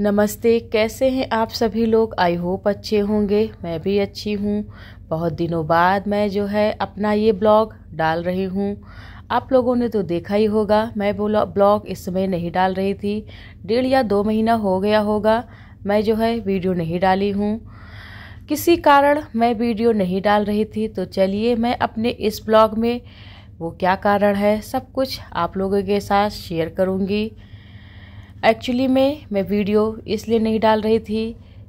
नमस्ते कैसे हैं आप सभी लोग आई होप अच्छे होंगे मैं भी अच्छी हूँ बहुत दिनों बाद मैं जो है अपना ये ब्लॉग डाल रही हूँ आप लोगों ने तो देखा ही होगा मैं बोला ब्लॉग इस समय नहीं डाल रही थी डेढ़ या दो महीना हो गया होगा मैं जो है वीडियो नहीं डाली हूँ किसी कारण मैं वीडियो नहीं डाल रही थी तो चलिए मैं अपने इस ब्लॉग में वो क्या कारण है सब कुछ आप लोगों के साथ शेयर करूँगी एक्चुअली में मैं वीडियो इसलिए नहीं डाल रही थी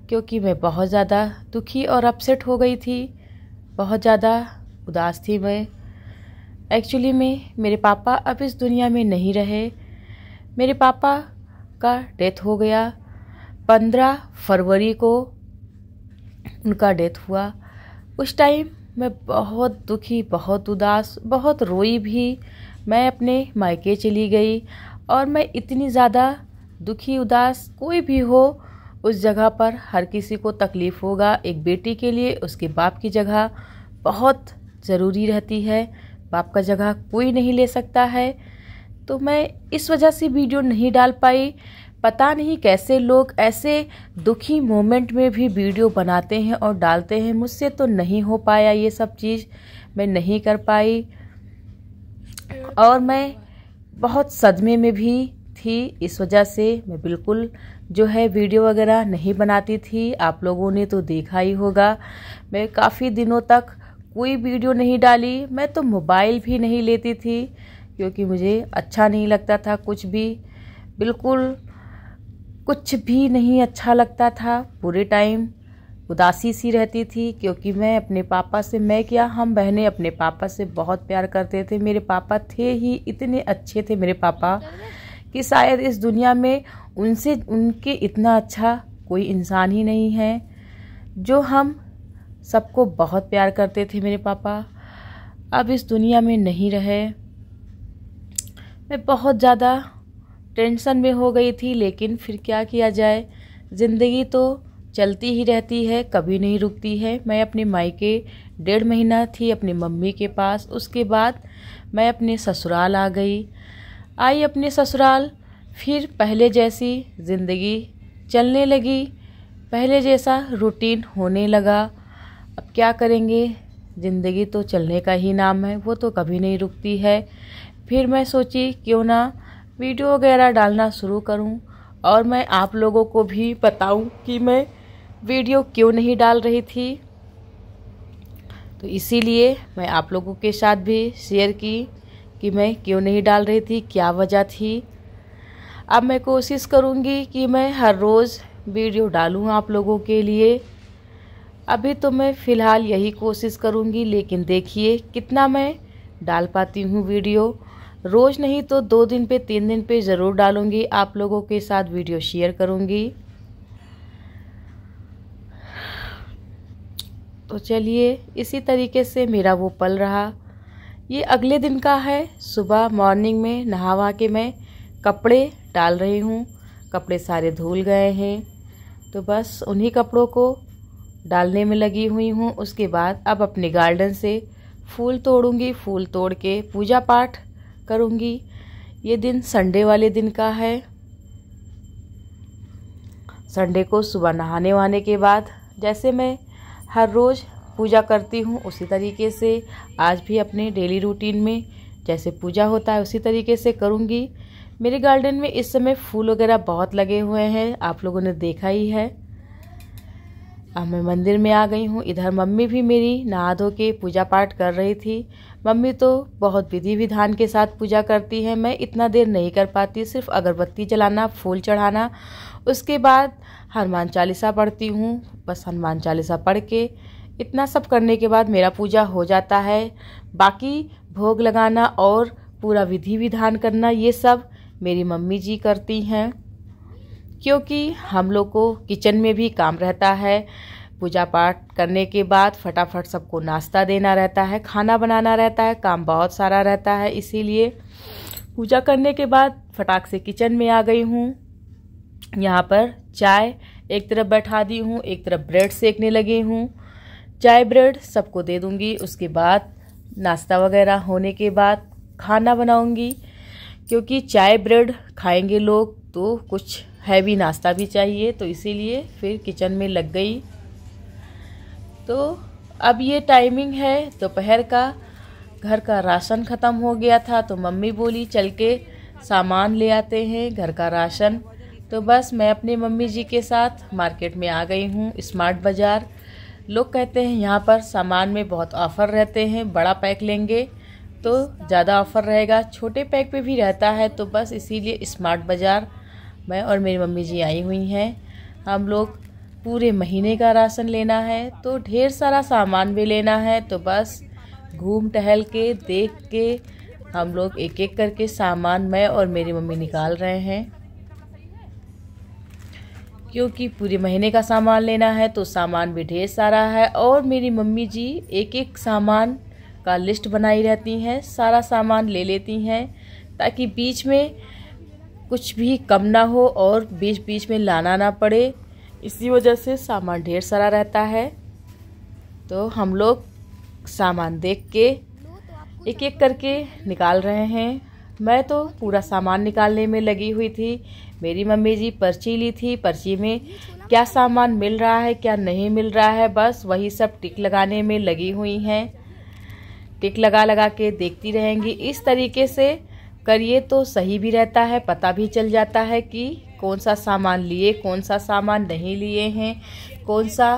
क्योंकि मैं बहुत ज़्यादा दुखी और अपसेट हो गई थी बहुत ज़्यादा उदास थी मैं एक्चुअली में मेरे पापा अब इस दुनिया में नहीं रहे मेरे पापा का डेथ हो गया पंद्रह फरवरी को उनका डेथ हुआ उस टाइम मैं बहुत दुखी बहुत उदास बहुत रोई भी मैं अपने मायके चली गई और मैं इतनी ज़्यादा दुखी उदास कोई भी हो उस जगह पर हर किसी को तकलीफ़ होगा एक बेटी के लिए उसके बाप की जगह बहुत ज़रूरी रहती है बाप का जगह कोई नहीं ले सकता है तो मैं इस वजह से वीडियो नहीं डाल पाई पता नहीं कैसे लोग ऐसे दुखी मोमेंट में भी वीडियो बनाते हैं और डालते हैं मुझसे तो नहीं हो पाया ये सब चीज़ मैं नहीं कर पाई और मैं बहुत सदमे में भी थी इस वजह से मैं बिल्कुल जो है वीडियो वगैरह नहीं बनाती थी आप लोगों ने तो देखा ही होगा मैं काफ़ी दिनों तक कोई वीडियो नहीं डाली मैं तो मोबाइल भी नहीं लेती थी क्योंकि मुझे अच्छा नहीं लगता था कुछ भी बिल्कुल कुछ भी नहीं अच्छा लगता था पूरे टाइम उदासी सी रहती थी क्योंकि मैं अपने पापा से मैं क्या हम बहनें अपने पापा से बहुत प्यार करते थे मेरे पापा थे ही इतने अच्छे थे मेरे पापा कि शायद इस दुनिया में उनसे उनके इतना अच्छा कोई इंसान ही नहीं है जो हम सबको बहुत प्यार करते थे मेरे पापा अब इस दुनिया में नहीं रहे मैं बहुत ज़्यादा टेंशन में हो गई थी लेकिन फिर क्या किया जाए ज़िंदगी तो चलती ही रहती है कभी नहीं रुकती है मैं अपने मायके डेढ़ महीना थी अपनी मम्मी के पास उसके बाद मैं अपने ससुराल आ गई आई अपने ससुराल फिर पहले जैसी ज़िंदगी चलने लगी पहले जैसा रूटीन होने लगा अब क्या करेंगे ज़िंदगी तो चलने का ही नाम है वो तो कभी नहीं रुकती है फिर मैं सोची क्यों ना वीडियो वगैरह डालना शुरू करूं और मैं आप लोगों को भी बताऊं कि मैं वीडियो क्यों नहीं डाल रही थी तो इसीलिए मैं आप लोगों के साथ भी शेयर की कि मैं क्यों नहीं डाल रही थी क्या वजह थी अब मैं कोशिश करूँगी कि मैं हर रोज़ वीडियो डालूँ आप लोगों के लिए अभी तो मैं फ़िलहाल यही कोशिश करूँगी लेकिन देखिए कितना मैं डाल पाती हूँ वीडियो रोज़ नहीं तो दो दिन पे तीन दिन पे ज़रूर डालूँगी आप लोगों के साथ वीडियो शेयर करूँगी तो चलिए इसी तरीके से मेरा वो पल रहा ये अगले दिन का है सुबह मॉर्निंग में नहावा के मैं कपड़े डाल रही हूँ कपड़े सारे धुल गए हैं तो बस उन्हीं कपड़ों को डालने में लगी हुई हूँ उसके बाद अब अपने गार्डन से फूल तोड़ूंगी फूल तोड़ के पूजा पाठ करूँगी ये दिन संडे वाले दिन का है संडे को सुबह नहाने वहाने के बाद जैसे मैं हर रोज़ पूजा करती हूँ उसी तरीके से आज भी अपने डेली रूटीन में जैसे पूजा होता है उसी तरीके से करूँगी मेरे गार्डन में इस समय फूल वगैरह बहुत लगे हुए हैं आप लोगों ने देखा ही है अब मैं मंदिर में आ गई हूँ इधर मम्मी भी मेरी नहा धो के पूजा पाठ कर रही थी मम्मी तो बहुत विधि विधान के साथ पूजा करती है मैं इतना देर नहीं कर पाती सिर्फ अगरबत्ती जलाना फूल चढ़ाना उसके बाद हनुमान चालीसा पढ़ती हूँ बस हनुमान चालीसा पढ़ के इतना सब करने के बाद मेरा पूजा हो जाता है बाकी भोग लगाना और पूरा विधि विधान करना ये सब मेरी मम्मी जी करती हैं क्योंकि हम लोग को किचन में भी काम रहता है पूजा पाठ करने के बाद फटाफट सबको नाश्ता देना रहता है खाना बनाना रहता है काम बहुत सारा रहता है इसीलिए पूजा करने के बाद फटाक से किचन में आ गई हूँ यहाँ पर चाय एक तरफ बैठा दी हूँ एक तरफ ब्रेड सेकने लगी हूँ चाय ब्रेड सबको दे दूँगी उसके बाद नाश्ता वगैरह होने के बाद खाना बनाऊँगी क्योंकि चाय ब्रेड खाएंगे लोग तो कुछ हैवी नाश्ता भी चाहिए तो इसीलिए फिर किचन में लग गई तो अब ये टाइमिंग है दोपहर तो का घर का राशन ख़त्म हो गया था तो मम्मी बोली चल के सामान ले आते हैं घर का राशन तो बस मैं अपने मम्मी जी के साथ मार्केट में आ गई हूँ स्मार्ट बाज़ार लोग कहते हैं यहाँ पर सामान में बहुत ऑफ़र रहते हैं बड़ा पैक लेंगे तो ज़्यादा ऑफ़र रहेगा छोटे पैक पे भी रहता है तो बस इसीलिए स्मार्ट बाज़ार मैं और मेरी मम्मी जी आई हुई हैं हम लोग पूरे महीने का राशन लेना है तो ढेर सारा सामान भी लेना है तो बस घूम टहल के देख के हम लोग एक एक करके सामान मैं और मेरी मम्मी निकाल रहे हैं क्योंकि पूरे महीने का सामान लेना है तो सामान भी ढेर सारा है और मेरी मम्मी जी एक एक सामान का लिस्ट बनाई रहती हैं सारा सामान ले लेती हैं ताकि बीच में कुछ भी कम ना हो और बीच बीच में लाना ना पड़े इसी वजह से सामान ढेर सारा रहता है तो हम लोग सामान देख के एक एक करके निकाल रहे हैं मैं तो पूरा सामान निकालने में लगी हुई थी मेरी मम्मी जी पर्ची ली थी पर्ची में क्या सामान मिल रहा है क्या नहीं मिल रहा है बस वही सब टिक लगाने में लगी हुई हैं टिक लगा लगा के देखती रहेंगी इस तरीके से करिए तो सही भी रहता है पता भी चल जाता है कि कौन सा सामान लिए कौन सा सामान नहीं लिए हैं कौन सा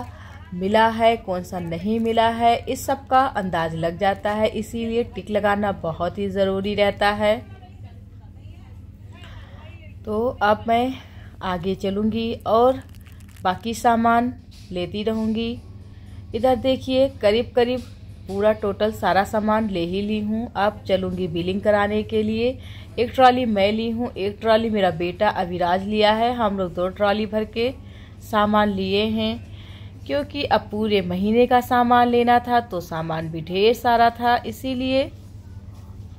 मिला है कौन सा नहीं मिला है इस सब का अंदाज लग जाता है इसीलिए टिक लगाना बहुत ही ज़रूरी रहता है तो अब मैं आगे चलूँगी और बाकी सामान लेती रहूँगी इधर देखिए करीब करीब पूरा टोटल सारा सामान ले ही ली हूँ अब चलूँगी बिलिंग कराने के लिए एक ट्रॉली मैं ली हूँ एक ट्रॉली मेरा बेटा अविराज लिया है हम लोग दो ट्रॉली भर के सामान लिए हैं क्योंकि अब पूरे महीने का सामान लेना था तो सामान भी ढेर सारा था इसीलिए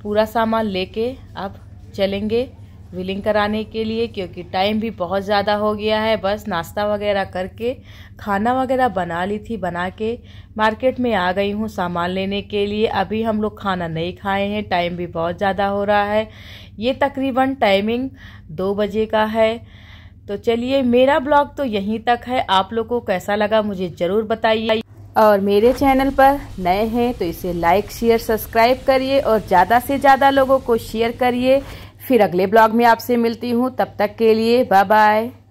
पूरा सामान लेके अब चलेंगे विलिंग कराने के लिए क्योंकि टाइम भी बहुत ज़्यादा हो गया है बस नाश्ता वगैरह करके खाना वगैरह बना ली थी बना के मार्केट में आ गई हूँ सामान लेने के लिए अभी हम लोग खाना नहीं खाए हैं टाइम भी बहुत ज़्यादा हो रहा है ये तकरीबन टाइमिंग दो बजे का है तो चलिए मेरा ब्लॉग तो यहीं तक है आप लोग को कैसा लगा मुझे ज़रूर बताइए और मेरे चैनल पर नए हैं तो इसे लाइक शेयर सब्सक्राइब करिए और ज़्यादा से ज़्यादा लोगों को शेयर करिए फिर अगले ब्लॉग में आपसे मिलती हूँ तब तक के लिए बाय बाय